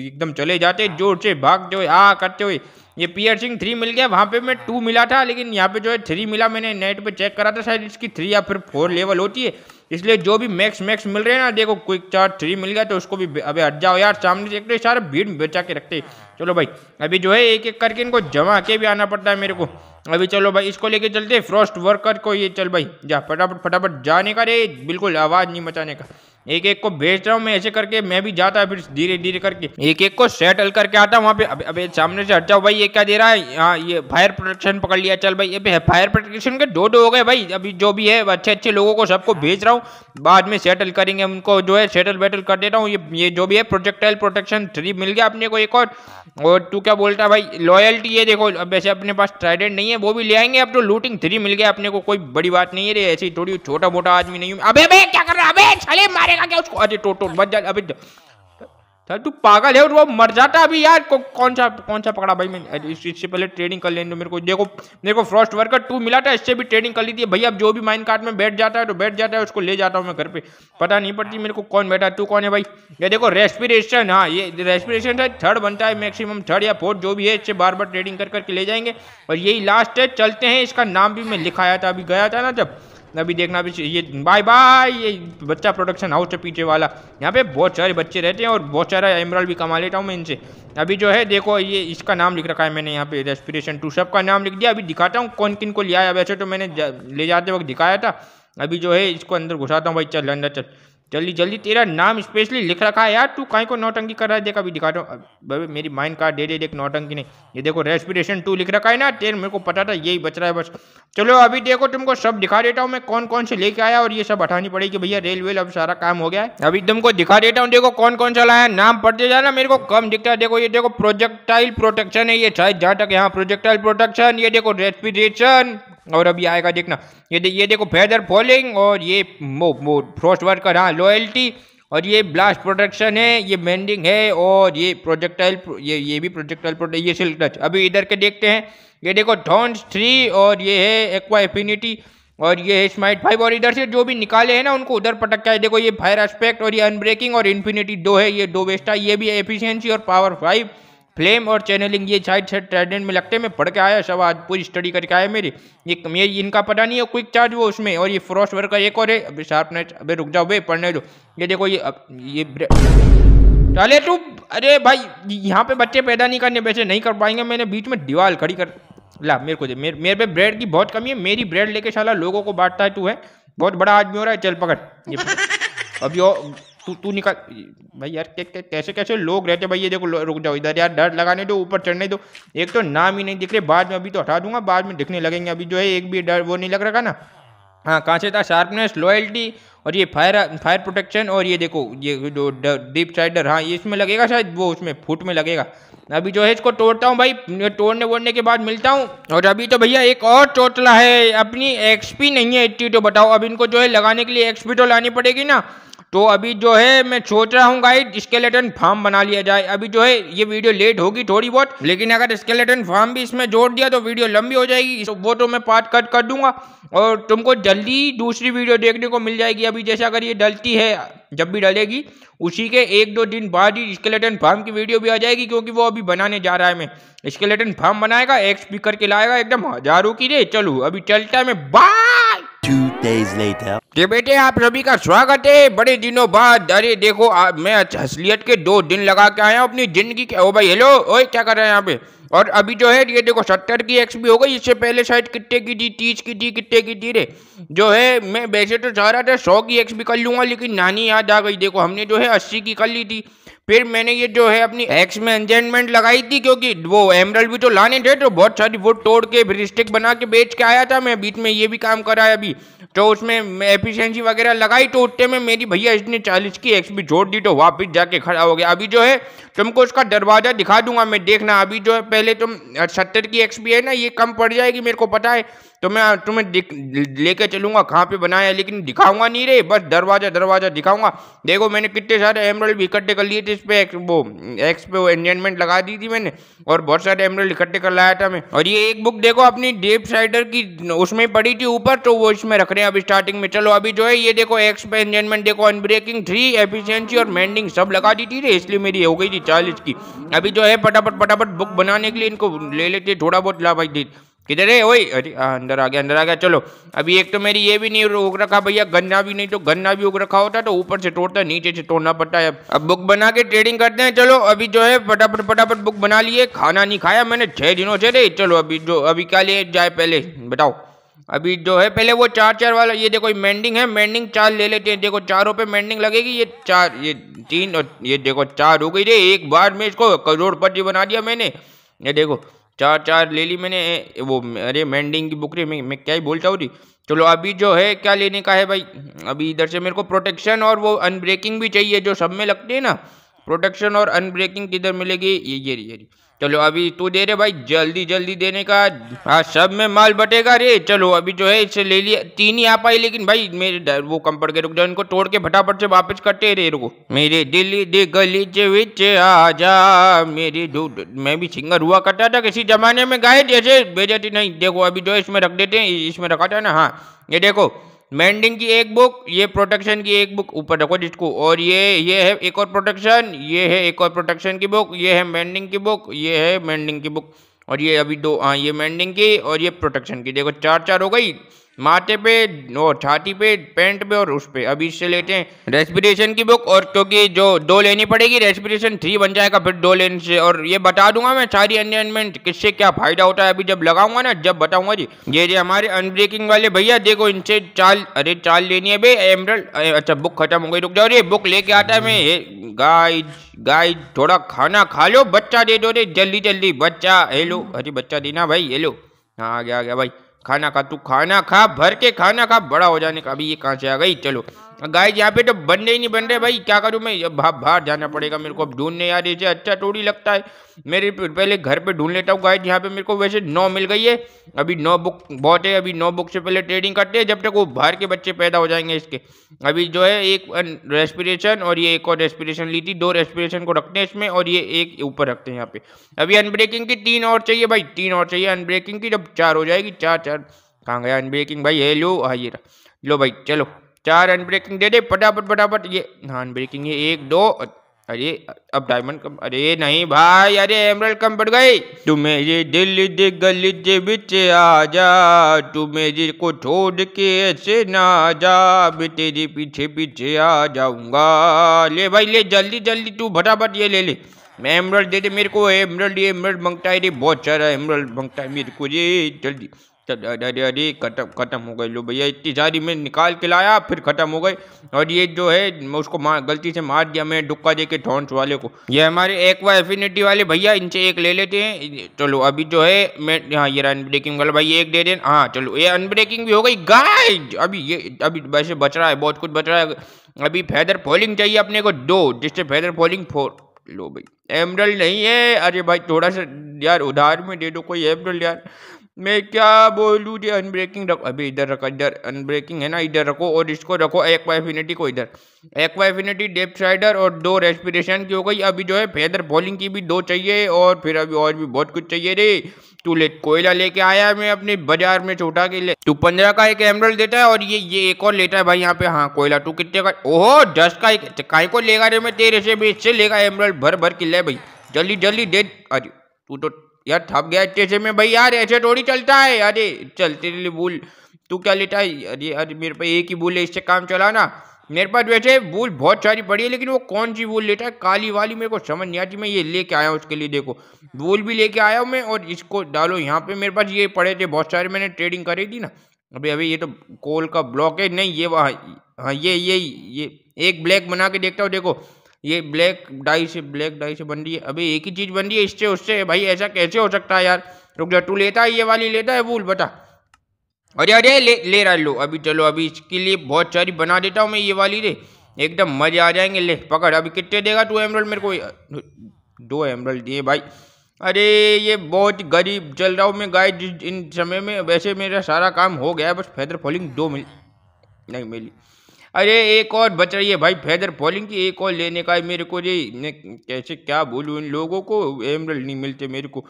एकदम चले जाते जोर से भागते हुए हाँ करते हुए ये सिंह थ्री मिल गया वहाँ पे मैं टू मिला था लेकिन यहाँ पे जो है थ्री मिला मैंने नेट पे चेक करा था शायद इसकी थ्री या फिर फोर लेवल होती है इसलिए जो भी मैक्स मैक्स मिल रहे हैं ना देखो क्विक चार्ट थ्री मिल गया तो उसको भी अभी हट जाओ यार सामने देख रहे सारे भीड़ बचा के रखते चलो भाई अभी जो है एक एक करके इनको जमा के भी आना पड़ता है मेरे को अभी चलो भाई इसको लेके चलते फ्रॉस्ट वर्कर को ये चल भाई जा फटाफट फटाफट जाने का रे बिल्कुल आवाज़ नहीं मचाने का एक एक को भेज रहा हूँ मैं ऐसे करके मैं भी जाता है फिर धीरे धीरे करके एक एक को सेटल करके आता हूँ वहाँ पे अबे अबे सामने से हट जाओ भाई ये क्या दे रहा है यहाँ ये फायर प्रोटेक्शन पकड़ लिया चल भाई ये फायर प्रोटेक्शन के दो दो हो गए भाई अभी जो भी है अच्छे अच्छे लोगों को सबको भेज रहा हूँ बाद में सेटल करेंगे उनको जो है सेटल वेटल कर देता हूँ ये ये जो भी है प्रोजेक्टाइल प्रोटेक्शन थ्री मिल गया अपने को एक और और तू क्या बोलता है भाई लॉयल्टी है देखो अब वैसे अपने पास ट्राइडेंट नहीं है वो भी ले आएंगे अब तो लूटिंग थ्री मिल गया अपने को कोई बड़ी बात नहीं है रे ऐसी थोड़ी छोटा मोटा आदमी नहीं हूँ अबे क्या कर रहा है अबे चले मारे मारेगा क्या उसको अरे टोटो बच जा अभी चल तू पागल है वो मर जाता अभी यार को, कौन सा कौन सा पकड़ा भाई मैं इससे इस पहले ट्रेडिंग कर लेने मेरे को देखो मेरे को फ्रॉस्ट वर्कर टू मिला था इससे भी ट्रेडिंग कर ली थी भाई अब जो भी माइंड कार्ट में बैठ जाता है तो बैठ जाता है उसको ले जाता हूँ मैं घर पे पता नहीं पड़ती मेरे को कौन बैठा तू कौन है भाई ये देखो रेस्पिरेशन हाँ ये रेस्पिरेशन है थर्ड बनता है मैक्सिमम थर्ड या फोर्थ जो भी है इससे बार बार ट्रेडिंग कर करके ले जाएंगे और यही लास्ट है चलते हैं इसका नाम भी मैं लिखाया था अभी गया था ना जब अभी देखना भी ये बाय बाय ये बच्चा प्रोडक्शन हाउस है पीछे वाला यहाँ पे बहुत सारे बच्चे रहते हैं और बहुत सारा एमरल भी कमा लेता हूँ मैं इनसे अभी जो है देखो ये इसका नाम लिख रखा है मैंने यहाँ पे रेस्पिरेशन टू सब का नाम लिख दिया अभी दिखाता हूँ कौन किन को लिया है वैसे तो मैंने ले जाते वक्त दिखाया था अभी जो है इसको अंदर घुसाता हूँ भाई चल अंदर चल जल्दी जल्दी तेरा नाम स्पेशली लिख रखा है यार तू कहीं को नौटंकी कर रहा है देख अभी दिखा दो मेरी माइंड दे दे देख नौटंकी नहीं ये देखो रेस्पिरेशन टू लिख रखा है ना तेरे मेरे को पता था यही बच रहा है बस चलो अभी देखो तुमको सब दिखा देता हूँ मैं कौन कौन से लेके आया और ये सब हटानी पड़ेगी भैया रेलवे अब सारा काम हो गया है अभी तुमको दिखा देता हूँ देखो कौन कौन सा लाया नाम पढ़ते जाना मेरे को कम दिखता है देखो ये देखो प्रोजेक्टाइल प्रोटेक्शन है ये शायद जहाँ तक यहाँ प्रोजेक्टाइल प्रोटेक्शन ये देखो रेस्पिरेशन और अभी आएगा देखना ये दे, ये देखो फेदर फॉलिंग और ये फ्रोस्ट वर्कर हाँ लॉयल्टी और ये ब्लास्ट प्रोडक्शन है ये मेंडिंग है और ये प्रोजेक्टाइल ये ये भी प्रोजेक्टाइल ये सिल्क टच अभी इधर के देखते हैं ये देखो थॉन्स थ्री और ये है एक्वा एफिनिटी और ये है स्माइट फाइव और इधर से जो भी निकाले हैं ना उनको उधर पटक है देखो ये फायर एस्पेक्ट और ये अनब्रेकिंग और इन्फिनिटी दो है ये दो वेस्टा ये भी एफिशिएंसी और पावर फाइव फ्लेम और चैनलिंग ये साइड साइड ट्राइडेंट में लगते मैं पढ़ के आया सब आज पूरी स्टडी करके आया मेरी ये मेरी इनका पता नहीं है क्विक चार्ज वो उसमें और ये फ्रॉस्ट वर्क का एक और है अभी शार्पनेस अभी रुक जाओ भाई पढ़ने दो ये देखो ये अब, ये चले तू अरे भाई यहाँ पे बच्चे पैदा नहीं करने वैसे नहीं कर पाएंगे मैंने बीच में दीवार खड़ी कर ला मेरे को दे मेरे मेरे पे ब्रेड की बहुत कमी है मेरी ब्रेड लेके शाला लोगों को बांटता है तू है बहुत बड़ा आदमी हो रहा है चल पकड़ ये तू तू निकाल भाई यार कै, कै, कैसे कैसे लोग रहते भाई ये देखो रुक जाओ इधर यार डर लगाने दो ऊपर चढ़ने दो एक तो नाम ही नहीं दिख रहे बाद में अभी तो हटा दूंगा बाद में दिखने लगेंगे अभी जो है एक भी डर वो नहीं लग रहा ना हाँ कहाँ से था शार्पनेस लॉयल्टी और ये फायर फायर प्रोटेक्शन और ये देखो ये जो डीप साइडर हाँ ये इसमें लगेगा शायद वो उसमें फुट में लगेगा अभी जो है इसको तोड़ता हूँ भाई तोड़ने वोड़ने के बाद मिलता हूँ और अभी तो भैया एक और चोटला है अपनी एक्सपी नहीं है इतनी तो बताओ अब इनको जो है लगाने के लिए एक्सपी तो लानी पड़ेगी ना तो अभी जो है मैं सोच रहा हूँ गाइड स्केलेटन फार्म बना लिया जाए अभी जो है ये वीडियो लेट होगी थोड़ी बहुत लेकिन अगर स्केलेटन फार्म भी इसमें जोड़ दिया तो वीडियो लंबी हो जाएगी तो वो तो मैं पार्ट कट कर दूंगा और तुमको जल्दी दूसरी वीडियो देखने को मिल जाएगी अभी जैसे अगर ये डलती है जब भी डलेगी उसी के एक दो दिन बाद ही स्केलेटन फार्म की वीडियो भी आ जाएगी क्योंकि वो अभी बनाने जा रहा है मैं स्केलेटन फार्म बनाएगा एक स्पीकर के लाएगा एकदम हजारों की रे चलो अभी चलता है मैं बा days later. के बेटे आप सभी का स्वागत है बड़े दिनों बाद अरे देखो आ, मैं असलियत के दो दिन लगा के आया अपनी जिंदगी के ओ भाई हेलो ओए क्या कर रहे हैं यहाँ पे और अभी जो है ये देखो सत्तर की एक्स भी हो गई इससे पहले शायद कितने की थी तीस की थी कितने की थी रे जो है मैं वैसे तो चाह रहा था सौ की एक्स भी कर लूँगा लेकिन नानी याद आ गई देखो हमने जो है अस्सी की कर ली थी फिर मैंने ये जो है अपनी एक्स में एंजेंटमेंट लगाई थी क्योंकि वो एमरल भी तो लाने थे तो बहुत सारी वो तोड़ के फिर स्टिक बना के बेच के आया था मैं बीच में ये भी काम करा है अभी तो उसमें एफिशिएंसी वगैरह लगाई तो उतने में मेरी भैया इसने चालीस की एक्स भी जोड़ दी तो वापस जाके खड़ा हो गया अभी जो है तुमको उसका दरवाज़ा दिखा दूंगा मैं देखना अभी जो है पहले तुम सत्तर की एक्सपी है ना ये कम पड़ जाएगी मेरे को पता है तो मैं तुम्हें लेके चलूंगा कहाँ पे बनाया लेकिन दिखाऊंगा नहीं रे बस दरवाज़ा दरवाज़ा दिखाऊंगा देखो मैंने कितने सारे एमरल्ड इकट्ठे कर लिए थे इस पर एक, वो एक्स पे वो एनजेंटमेंट लगा दी थी मैंने और बहुत सारे एमरल्ड इकट्ठे कर लाया था मैं और ये एक बुक देखो अपनी डेप साइडर की उसमें पड़ी थी ऊपर तो वो इसमें रख रहे हैं अभी स्टार्टिंग में चलो अभी जो है ये देखो एक्स पे एनजेंटमेंट देखो अनब्रेकिंग थ्री एफिशियंसी और मैंडिंग सब लगा दी थी रे इसलिए मेरी हो गई थी चालीस की अभी जो है फटाफट फटाफट बुक बनाने के लिए इनको ले लेते थोड़ा बहुत लाभाधित किधर है वही अरे अंदर आ गया अंदर आ गया चलो अभी एक तो मेरी ये भी नहीं उग रखा भैया गन्ना भी नहीं तो गन्ना भी उग रखा होता तो ऊपर से तोड़ता नीचे से तोड़ना पड़ता है अब बुक बना के ट्रेडिंग करते हैं चलो अभी जो है फटाफट फटाफट बुक बना लिए खाना नहीं खाया मैंने छह दिनों से रे चलो अभी जो अभी क्या ले जाए पहले बताओ अभी जो है पहले वो चार चार वाला ये देखो मेंडिंग है मेंडिंग चार ले लेते हैं देखो चारों पे मेंडिंग लगेगी ये चार ये तीन और ये देखो चार हो गई रे एक बार में इसको करोड़पति बना दिया मैंने ये देखो चार चार ले ली मैंने वो अरे मेंडिंग की बुकरी मैं मैं क्या ही बोलता हूँ जी चलो अभी जो है क्या लेने का है भाई अभी इधर से मेरे को प्रोटेक्शन और वो अनब्रेकिंग भी चाहिए जो सब में लगते हैं ना प्रोटेक्शन और अनब्रेकिंग किधर मिलेगी ये ये ये, ये। चलो अभी तू दे रहे भाई जल्दी जल्दी देने का हाँ सब में माल बटेगा रे चलो अभी जो है इसे ले लिया तीन ही आ पाई लेकिन भाई मेरे वो कम पड़ के रुक जाओ इनको तोड़ के फटाफट से वापस करते रे रुको मेरे दिल दे गलीचे विच जा मेरे दूध मैं भी सिंगर हुआ करता था किसी जमाने में गाए जैसे भेजाती नहीं देखो अभी जो इसमें रख देते हैं इसमें रखा था ना हाँ ये देखो मेंडिंग की एक बुक ये प्रोटेक्शन की एक बुक ऊपर रखो जिसको और ये ये है एक और प्रोटेक्शन ये है एक और प्रोटेक्शन की बुक ये है मेंडिंग की बुक ये है मेंडिंग की बुक और ये अभी दो हाँ ये मेंडिंग की और ये प्रोटेक्शन की देखो चार चार हो गई माथे पे और छाती पे पेंट पे और उस पे अभी इससे लेते हैं रेस्पिरेशन की बुक और क्योंकि जो दो लेनी पड़ेगी रेस्पिरेशन थ्री बन जाएगा फिर दो लेने से और ये बता दूंगा मैं सारी एनवायरमेंट किससे क्या फायदा होता है अभी जब लगाऊंगा ना जब बताऊंगा जी ये जी हमारे अनब्रेकिंग वाले भैया देखो इनसे चाल अरे चाल लेनी है भाई एमरल अच्छा बुक खत्म हो गई रुक जाओ रे बुक लेके आता है मैं गाय गाय थोड़ा खाना खा लो बच्चा दे दो रे जल्दी जल्दी बच्चा हेलो अरे बच्चा देना भाई हेलो हाँ आ गया आ गया भाई खाना खा तू खाना खा भर के खाना खा बड़ा हो जाने का अभी ये कहाँ से आ गई चलो गाय यहाँ पे तो रहे ही नहीं बन रहे भाई क्या करूँ मैं अब बाहर जाना पड़ेगा मेरे को अब ढूंढने यार ये अच्छा टोड़ी लगता है मेरे पहले घर पे ढूंढ लेता हूँ गाय यहाँ पे मेरे को वैसे नौ मिल गई है अभी नौ बुक बहुत है अभी नौ बुक से पहले ट्रेडिंग करते हैं जब तक वो बाहर के बच्चे पैदा हो जाएंगे इसके अभी जो है एक रेस्पिरेशन और ये एक और रेस्पिरेशन ली थी दो रेस्पिरेशन को रखते हैं इसमें और ये एक ऊपर रखते हैं यहाँ पे अभी अनब्रेकिंग की तीन और चाहिए भाई तीन और चाहिए अनब्रेकिंग की जब चार हो जाएगी चार चार कहाँ गया अनब्रेकिंग भाई हेलो हाँ लो भाई चलो चार अनब्रेकिंग दे दे फटाफट फटाफट ये हाँ अनब्रेकिंग ये एक दो अरे अब डायमंड कम अरे नहीं भाई अरे एमरल कम पड़ गई तू मेरे दिल दे गली दे बिच आ जा तू मेरे को छोड़ के ऐसे ना जा मैं तेरे पीछे पीछे आ जाऊंगा ले भाई ले जल्दी जल्दी तू फटाफट ये ले ले मैं एमरल दे दे मेरे को एमरल ये एमरल मंगता है रे बहुत सारा एमरल मंगता है मेरे को ये जल्दी अरे अरे खत्म खत्म हो गई लो भैया इतनी सारी मैं निकाल के लाया फिर खत्म हो गई और ये जो है मैं उसको मार गलती से मार दिया मैं डुक्का दे के थॉन्स वाले को ये हमारे वा एफिनिटी वाले भैया इनसे एक ले लेते हैं चलो अभी जो है मैं हाँ ये अनब्रेकिंग वाला भाई एक दे दें हाँ चलो ये अनब्रेकिंग भी हो गई गाय अभी ये अभी वैसे बच रहा है बहुत कुछ बच रहा है अभी फैदर फॉलिंग चाहिए अपने को दो जिससे फैदर फॉलिंग फोर लो भाई एमरल नहीं है अरे भाई थोड़ा सा यार उधार में दे दो कोई एमरल यार मैं क्या बोलूँ जी अनब्रेकिंग रखो अभी इधर रखो इधर अनब्रेकिंग है ना इधर रखो और इसको रखो एक्वाफिनिटी को इधर एक्वाफिनिटी डेप्थ साइडर और दो रेस्पिरेशन की हो गई अभी जो है फेदर बॉलिंग की भी दो चाहिए और फिर अभी और भी बहुत कुछ चाहिए रे तू ले कोयला लेके आया मैं अपने बाजार में छोटा के लिए तू पंद्रह का एक एमरल देता है और ये ये एक और लेता है भाई यहाँ पे हाँ कोयला तू कितने का ओहो दस का एक काय को लेगा रे मैं तेरे से भी इससे लेगा एमरल भर भर के ले भाई जल्दी जल्दी दे अरे तू तो यार थक गया स्टेशन में भाई यार ऐसे थोड़ी चलता है अरे चलते लिए भूल तू क्या लेता है अरे अरे मेरे पास एक ही भूल है इससे काम चलाना मेरे पास वैसे भूल बहुत सारी पड़ी है लेकिन वो कौन सी भूल लेता है काली वाली मेरे को समझ नहीं आती मैं ये लेके आया हूँ उसके लिए देखो भूल भी लेके आया हूँ मैं और इसको डालो यहाँ पे मेरे पास ये पड़े थे बहुत सारे मैंने ट्रेडिंग करी थी ना अभी अभी ये तो कोल का ब्लॉक है नहीं ये वहाँ हाँ ये ये ये एक ब्लैक बना के देखता हूँ देखो ये ब्लैक डाई से ब्लैक डाई से बन रही है अभी एक ही चीज़ बन रही है इससे उससे भाई ऐसा कैसे हो सकता है यार रुक जा तू लेता है ये वाली लेता है वूल बता अरे अरे ले ले रहा लो अभी चलो अभी इसके लिए बहुत सारी बना देता हूँ मैं ये वाली रे एकदम मजे आ जाएंगे ले पकड़ अभी कितने देगा तू एमरल मेरे को दो एमरल दिए भाई अरे ये बहुत गरीब चल रहा हूँ मैं गाय इन समय में वैसे मेरा सारा काम हो गया बस फैदर फॉलिंग दो मिल नहीं मिली अरे एक और बच रही है भाई फेदर फॉलिंग की एक और लेने का है मेरे को ये कैसे क्या बोलूँ इन लोगों को एमरल नहीं मिलते मेरे को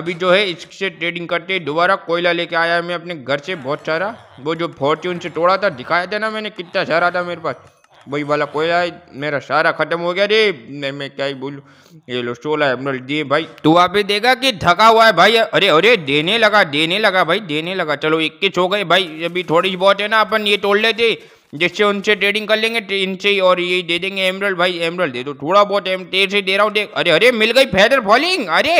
अभी जो है इससे ट्रेडिंग करते दोबारा कोयला लेके आया मैं अपने घर से बहुत सारा वो जो फॉर्च्यून से तोड़ा था दिखाया था ना मैंने कितना सारा था मेरे पास वही वाला कोयला मेरा सारा खत्म हो गया रे नहीं मैं क्या ही बोलूँ ये लो सोलह एमरल दिए भाई तो आप ही देखा कि थका हुआ है भाई अरे अरे देने लगा देने लगा भाई देने लगा चलो इक्कीस हो गए भाई अभी थोड़ी बहुत है ना अपन ये तोड़ लेते जिससे उनसे ट्रेडिंग कर लेंगे तो इनसे ही और ये दे देंगे एमरल्ड भाई एमरल्ड दे दो थोड़ा बहुत तेज से दे रहा हूँ देख अरे अरे मिल गई फैदर फॉलिंग अरे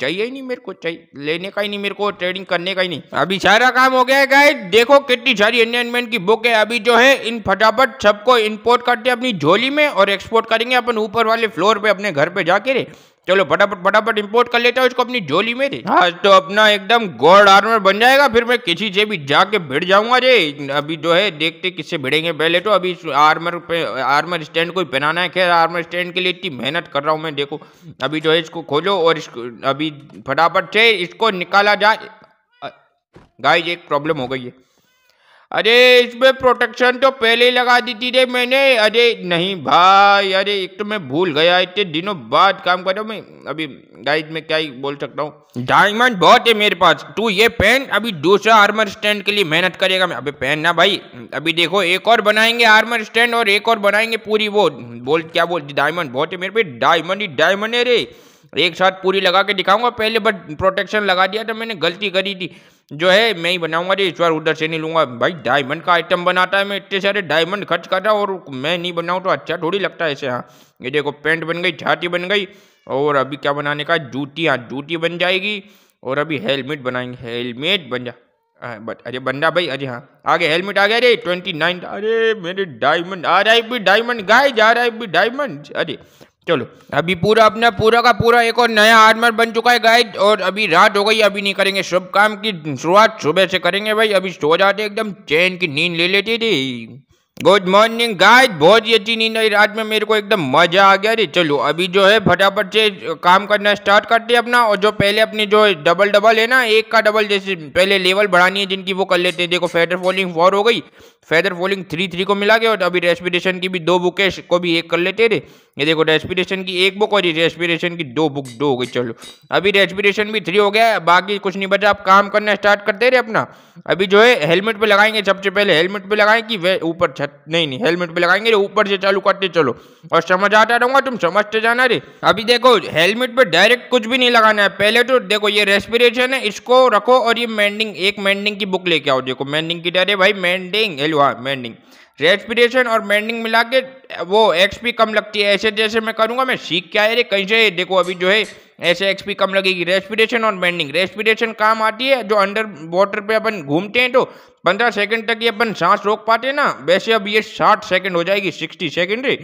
चाहिए ही नहीं मेरे को चाहिए लेने का ही नहीं मेरे को ट्रेडिंग करने का ही नहीं अभी सारा काम हो गया है गाय देखो कितनी सारी एनमेंट की बुक है अभी जो है इन फटाफट सबको इम्पोर्ट करते हैं अपनी झोली में और एक्सपोर्ट करेंगे अपन ऊपर वाले फ्लोर पे अपने घर पे जाके चलो फटाफट फटाफट इम्पोर्ट कर लेता हूँ इसको अपनी झोली में रे हाँ। आज तो अपना एकदम गोल्ड आर्मर बन जाएगा फिर मैं किसी से भी जाके भिड़ जाऊंगा रे अभी जो है देखते किससे भिड़ेंगे पहले तो अभी आर्मर पे आर्मर स्टैंड को पहनाना है खैर आर्मर स्टैंड के लिए इतनी मेहनत कर रहा हूँ मैं देखो अभी जो है इसको खोलो और इसको अभी फटाफट से इसको निकाला जाए गाय एक प्रॉब्लम हो गई है अरे इसमें प्रोटेक्शन तो पहले ही लगा दी थी रे मैंने अरे नहीं भाई अरे एक तो मैं भूल गया इतने दिनों बाद काम कर रहा हूँ मैं अभी गाइड में क्या ही बोल सकता हूँ डायमंड बहुत है मेरे पास तू ये पेन अभी दूसरा आर्मर स्टैंड के लिए मेहनत करेगा मैं अभी पेन ना भाई अभी देखो एक और बनाएंगे आर्मर स्टैंड और एक और बनाएंगे पूरी वो बोल क्या बोल डायमंड बहुत है मेरे पे डायमंड ही डायमंड है रे एक साथ पूरी लगा के दिखाऊंगा पहले बट प्रोटेक्शन लगा दिया था मैंने गलती करी थी जो है मैं ही बनाऊंगा जी इस बार उधर से नहीं लूंगा भाई डायमंड का आइटम बनाता है मैं इतने सारे डायमंड खर्च कर रहा हूँ और मैं नहीं बनाऊँ तो अच्छा थोड़ी लगता है ऐसे हाँ ये देखो पेंट बन गई छाती बन गई और अभी क्या बनाने का जूती हाँ जूती बन जाएगी और अभी हेलमेट बनाएंगे हेलमेट बन जा हाँ, बट अरे बंदा भाई अरे हाँ आगे हेलमेट आ गया अरे ट्वेंटी नाइन अरे मेरे डायमंड आ रहा है भी डायमंड गाय जा रहा है भी डायमंड अरे चलो अभी पूरा अपना पूरा का पूरा एक और नया आर्मर बन चुका है गाइड और अभी रात हो गई अभी नहीं करेंगे शुभ काम की शुरुआत सुबह से करेंगे भाई अभी सो जाते एकदम चैन की नींद ले लेती थी गुड मॉर्निंग गाइस बहुत ही अच्छी नींद आई रात में मेरे को एकदम मजा आ गया अरे चलो अभी जो है फटाफट से काम करना स्टार्ट करते हैं अपना और जो पहले अपनी जो डबल डबल है ना एक का डबल जैसे पहले लेवल बढ़ानी है जिनकी वो कर लेते हैं देखो फेदर फॉलिंग फोर हो गई फेदर फॉलिंग थ्री थ्री को मिला गया और अभी रेस्पिरेशन की भी दो बुकें को भी एक कर लेते थे ये देखो रेस्पिरेशन की एक बुक और ये रेस्पिरेशन की दो बुक दो हो गई चलो अभी रेस्पिरेशन भी थ्री हो गया बाकी कुछ नहीं बचा आप काम करना स्टार्ट करते रहे अपना अभी जो है हेलमेट पर लगाएंगे सबसे पहले हेलमेट पर लगाएंगे कि वह ऊपर छत नहीं नहीं हेलमेट पे लगाएंगे रे ऊपर से चालू करते चलो और समझ आता रहूंगा तुम समझते जाना रे अभी देखो हेलमेट पे डायरेक्ट कुछ भी नहीं लगाना है पहले तो देखो ये रेस्पिरेशन है इसको रखो और ये मैंडिंग एक मैंडिंग की बुक लेके आओ देखो मैंडिंग की डर है भाई मैंडिंग हेलो हाँ मैंडिंग रेस्पिरेशन और मैंडिंग मिला के वो एक्सपी कम लगती है ऐसे जैसे मैं करूँगा मैं सीख क्या है रे कहीं से देखो अभी जो है ऐसे एक्सपी कम लगेगी रेस्पिरेशन और बेंडिंग रेस्पिरेशन काम आती है जो अंडर वाटर पे अपन घूमते हैं तो पंद्रह सेकंड तक ये अपन सांस रोक पाते हैं ना वैसे अब ये साठ सेकंड हो जाएगी सिक्सटी सेकेंड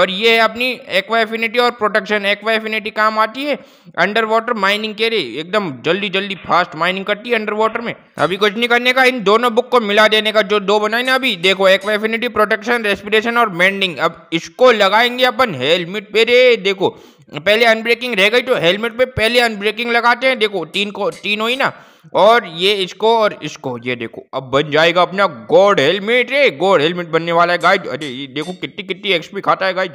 और ये है अपनी एक्वाफिनिटी और प्रोटेक्शन एक्वाफिनिटी काम आती है अंडर वाटर माइनिंग के रही एकदम जल्दी जल्दी फास्ट माइनिंग करती है अंडर वाटर में अभी कुछ नहीं करने का इन दोनों बुक को मिला देने का जो दो बनाए ना अभी देखो एक्वा प्रोटेक्शन रेस्पिरेशन और बेंडिंग अब अब इसको लगाएंगे अपन हेलमेट पे रे देखो पहले अनब्रेकिंग रह गई तो हेलमेट पे पहले अनब्रेकिंग लगाते हैं देखो तीन को तीन हुई ना और ये इसको और इसको ये देखो अब बन जाएगा अपना गोड हेलमेट रे गोड हेलमेट बनने वाला है गाइड अरे ये देखो कितनी कितनी एक्सपी खाता है गाइड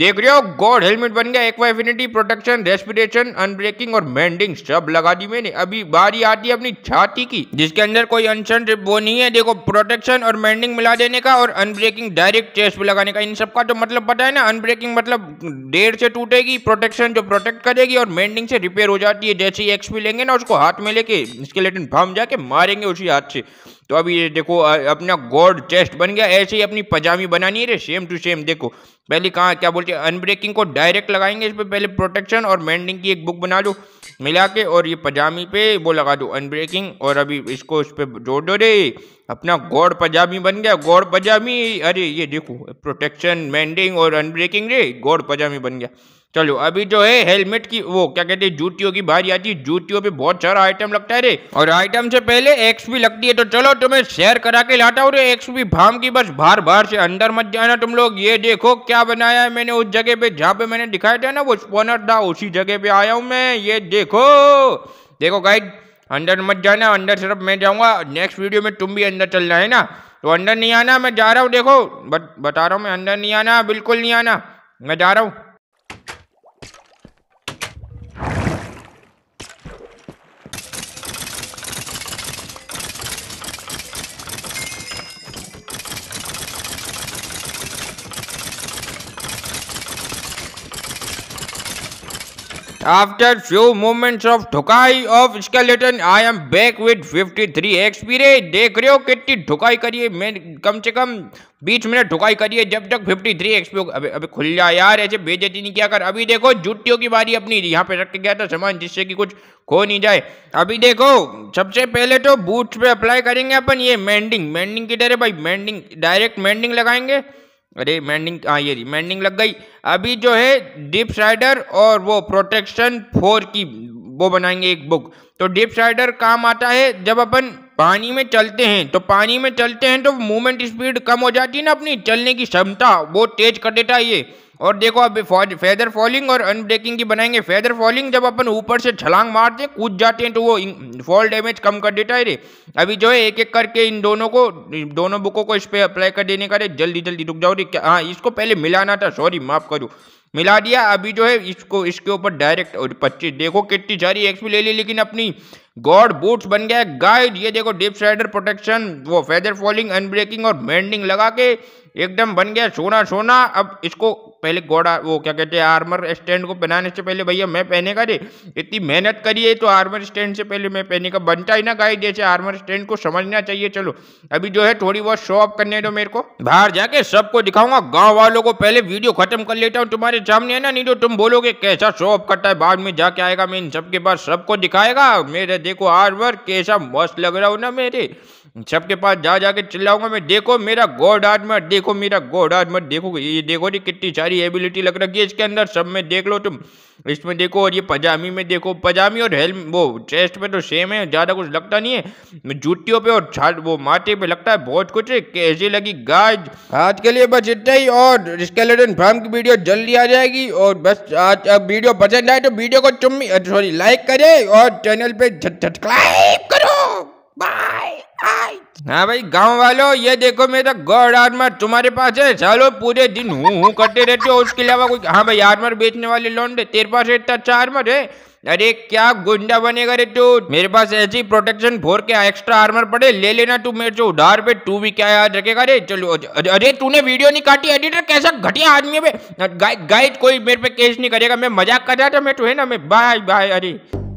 देख रहे हो गॉड हेलमेट बन गया एक्वा प्रोटेक्शन रेस्पिरेशन अनब्रेकिंग और मेंडिंग सब लगा दी मैंने अभी बारी आती है अपनी छाती की जिसके अंदर कोई अनशन वो नहीं है देखो प्रोटेक्शन और मेंडिंग मिला देने का और अनब्रेकिंग डायरेक्ट चेस्ट पे लगाने का इन सब का तो मतलब पता है ना अनब्रेकिंग मतलब डेढ़ से टूटेगी प्रोटेक्शन जो प्रोटेक्ट करेगी और मेंडिंग से रिपेयर हो जाती है जैसे ही एक्सपी लेंगे ना उसको हाथ में लेके लेटिन फार्म जाके मारेंगे उसी हाथ से तो अभी ये देखो अपना गॉड चेस्ट बन गया ऐसे ही अपनी पजामी बनानी है सेम टू सेम देखो पहले कहाँ क्या बोलते हैं अनब्रेकिंग को डायरेक्ट लगाएंगे इस पर पहले प्रोटेक्शन और मैंडिंग की एक बुक बना दो मिला के और ये पजामी पे वो लगा दो अनब्रेकिंग और अभी इसको इस पर जोड़ दो रे अपना गॉड पजामी बन गया गॉड पजामी अरे ये देखो प्रोटेक्शन मैंडिंग और अनब्रेकिंग रे गॉड पजामी बन गया चलो अभी जो है हेलमेट की वो क्या कहते हैं जूतियों की बारी आती है जूतियों पे बहुत सारा आइटम लगता है रे और आइटम से पहले एक्स भी लगती है तो चलो तुम्हें शेयर करा के लाता हूँ रे एक्स भी भाम की बस बार बार से अंदर मत जाना तुम लोग ये देखो क्या बनाया है मैंने उस जगह पे जहाँ पे मैंने दिखाया था ना वो स्पोनर था उसी जगह पे आया हूँ मैं ये देखो देखो गाइड अंदर मत जाना अंदर सिर्फ मैं जाऊँगा नेक्स्ट वीडियो में तुम भी अंदर चलना है ना तो अंदर नहीं आना मैं जा रहा हूँ देखो बट बता रहा हूँ मैं अंदर नहीं आना बिल्कुल नहीं आना मैं जा रहा हूँ after few moments of धुकाई of skeleton I am back with 53 XP रे देख रहे हो कितनी धुकाई करिए मैं कम से कम 20 मिनट धुकाई करिए जब तक 53 एक्सपी अबे अबे खुल जा यार ऐसे बेजती नहीं क्या कर अभी देखो जुटियों की बारी अपनी यहाँ पे रख के गया था सामान जिससे कि कुछ खो नहीं जाए अभी देखो सबसे पहले तो बूट पे अप्लाई करेंगे अपन ये मेंडिंग मेंडिंग किधर है भाई मेंडिंग डायरेक्ट मेंडिंग लगाएंगे अरे मैंडिंग हाँ ये जी मैंडिंग लग गई अभी जो है डिप साइडर और वो प्रोटेक्शन फोर की वो बनाएंगे एक बुक तो डिप साइडर काम आता है जब अपन पानी में चलते हैं तो पानी में चलते हैं तो मूवमेंट स्पीड कम हो जाती है ना अपनी चलने की क्षमता वो तेज कर देता है ये और देखो अब फेदर फॉलिंग और अनब्रेकिंग की बनाएंगे फेदर फॉलिंग जब अपन ऊपर से छलांग मारते हैं कूद जाते हैं तो वो फॉल डैमेज कम कर देता है रे अभी जो है एक एक करके इन दोनों को दोनों बुकों को इस पर अप्लाई कर देने का रे जल्दी जल्दी रुक जाओ रे हाँ इसको पहले मिलाना था सॉरी माफ़ करो मिला दिया अभी जो है इसको इसके ऊपर डायरेक्ट और पच्चीस देखो कितनी सारी एक्सपी ले ली लेकिन अपनी गॉड बूट्स बन गया गाइड ये देखो डिप साइडर प्रोटेक्शन वो फेदर फॉलिंग अनब्रेकिंग और मैंडिंग लगा के एकदम बन गया सोना सोना अब इसको पहले घोड़ा वो क्या कहते हैं आर्मर स्टैंड को बनाने से पहले भैया मैं पहनेगा रे इतनी मेहनत करिए तो आर्मर स्टैंड से पहले मैं पहनेगा बनता ही ना गाय जैसे आर्मर स्टैंड को समझना चाहिए चलो अभी जो है थोड़ी बहुत शो ऑफ करने दो मेरे को बाहर जाके सबको दिखाऊंगा गाँव वालों को पहले वीडियो खत्म कर लेता हूँ तुम्हारे सामने है ना नहीं तो तुम बोलोगे कैसा शो ऑफ करता है बाद में जाके आएगा मैं इन सबके पास सबको दिखाएगा मेरे देखो आर्मर कैसा मस्त लग रहा हूँ ना मेरे सबके पास जा जाके चिल्लाऊंगा मैं देखो मेरा गोड आर्मर देखो मेरा गोड आर्मर देखो ये देखो जी कितनी सारी एबिलिटी लग रखी है इसके अंदर सब में देख लो तुम इसमें देखो और ये पजामी में देखो पजामी और हेल वो चेस्ट पे तो सेम है ज़्यादा कुछ लगता नहीं है जूतियों पे और छाट वो माटे पे लगता है बहुत कुछ है कैसी लगी गाज आज के लिए बस इतना ही और स्केलेटन फार्म की वीडियो जल्दी आ जाएगी और बस आज अब वीडियो पसंद आए तो वीडियो को तुम सॉरी लाइक करे और चैनल पर सब्सक्राइब करो बाय हाँ भाई गांव वालों ये देखो मेरा गॉड आर्मर तुम्हारे पास है चलो पूरे दिन हूँ हूँ करते रहते हो उसके अलावा कोई हाँ भाई आर्मर बेचने वाले लौंडे तेरे पास इतना अच्छा आर्मर है अरे क्या गुंडा बनेगा रे तू मेरे पास ऐसी प्रोटेक्शन फोर के एक्स्ट्रा आर्मर पड़े ले लेना तू मेरे से उधार पे तू भी क्या याद रखेगा रे चलो अरे तूने वीडियो नहीं काटी एडिटर कैसा घटिया आदमी है गाइड कोई मेरे पे केस नहीं करेगा मैं मजाक कर रहा था मैं तो है ना मैं बाय बाय अरे